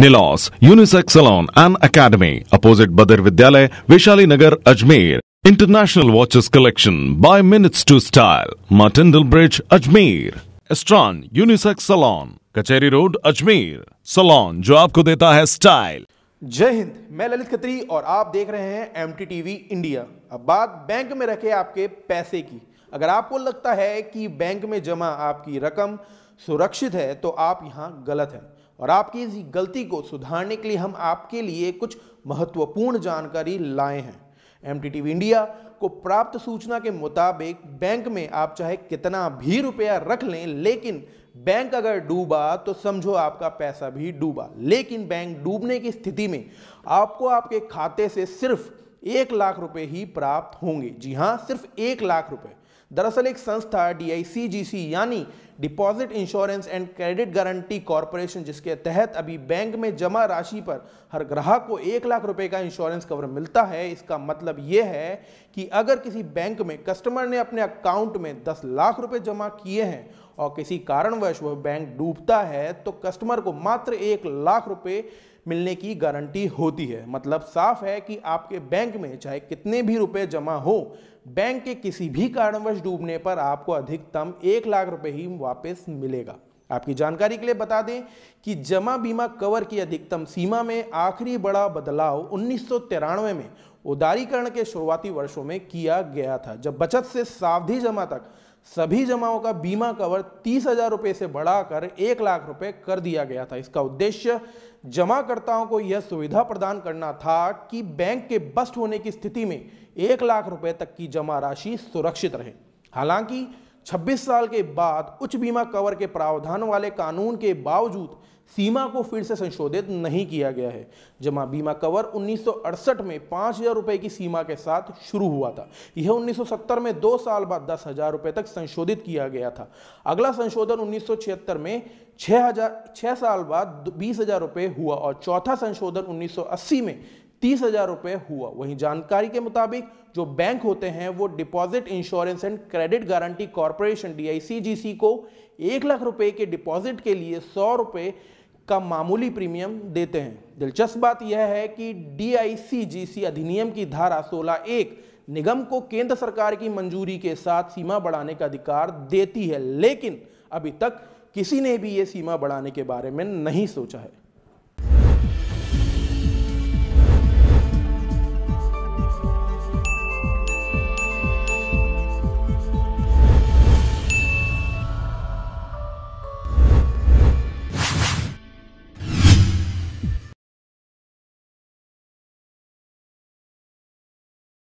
निलॉस unisex salon and academy opposite बदर विद्यालय Vaishali Nagar Ajmer international watches collection by minutes to style Martindale bridge Ajmer Astron unisex salon Kacheri road Ajmer salon जो आपको देता है style जय हिंद मैं ललित खत्री और आप देख रहे हैं एम टी इंडिया अब बात बैंक में रखे आपके पैसे की अगर आपको लगता है कि बैंक में जमा आपकी रकम सुरक्षित है तो आप यहाँ गलत हैं और आपकी इस गलती को सुधारने के लिए हम आपके लिए कुछ महत्वपूर्ण जानकारी लाए हैं एम इंडिया को प्राप्त सूचना के मुताबिक बैंक में आप चाहे कितना भी रुपया रख लें लेकिन बैंक अगर डूबा तो समझो आपका पैसा भी डूबा लेकिन बैंक डूबने की स्थिति में आपको आपके खाते से सिर्फ एक लाख रुपए ही प्राप्त होंगे जी हाँ सिर्फ एक लाख रुपए दरअसल एक संस्था डी यानी deposit insurance and credit guarantee corporation जिसके तहत अभी बैंक में जमा राशि पर हर ग्राहक को एक लाख रुपए का इंश्योरेंस कवर मिलता है इसका मतलब यह है कि अगर किसी बैंक में कस्टमर ने अपने अकाउंट में दस लाख रुपए जमा किए हैं और किसी कारणवश वह बैंक डूबता है तो कस्टमर को मात्र एक लाख रुपए मिलने की गारंटी होती है मतलब साफ है कि आपके बैंक में चाहे कितने भी रुपए जमा हो बैंक के किसी भी कारणवश डूबने पर आपको अधिकतम एक लाख रुपए ही वापस मिलेगा आपकी जानकारी के लिए बता दें कि जमा बीमा कवर की अधिकतम सीमा में आखिरी बड़ा बदलाव उन्नीस में उदारीकरण के शुरुआती वर्षों में किया गया था जब बचत से सावधि जमा तक सभी जमाओं का बीमा कवर तीस हजार रुपये से बढ़ाकर एक लाख रुपए कर दिया गया था इसका उद्देश्य जमाकर्ताओं को यह सुविधा प्रदान करना था कि बैंक के बस्ट होने की स्थिति में एक लाख रुपए तक की जमा राशि सुरक्षित रहे हालांकि 26 साल के बाद उच्च बीमा कवर के प्रावधान वाले कानून के बावजूद सीमा को फिर से संशोधित नहीं किया गया है जमा बीमा कवर 1968 में पाँच हज़ार रुपये की सीमा के साथ शुरू हुआ था यह 1970 में दो साल बाद दस हज़ार रुपये तक संशोधित किया गया था अगला संशोधन 1976 में छः हजार छह साल बाद बीस हज़ार रुपये हुआ और चौथा संशोधन 1980 में तीस हजार रुपए हुआ वहीं जानकारी के मुताबिक जो बैंक होते हैं वो deposit insurance and credit guarantee corporation D को एक लाख रुपए के डिपॉजिट के लिए सौ रुपए का मामूली प्रीमियम देते हैं दिलचस्प बात यह है कि डी अधिनियम की धारा सोलह एक निगम को केंद्र सरकार की मंजूरी के साथ सीमा बढ़ाने का अधिकार देती है लेकिन अभी तक किसी ने भी ये सीमा बढ़ाने के बारे में नहीं सोचा है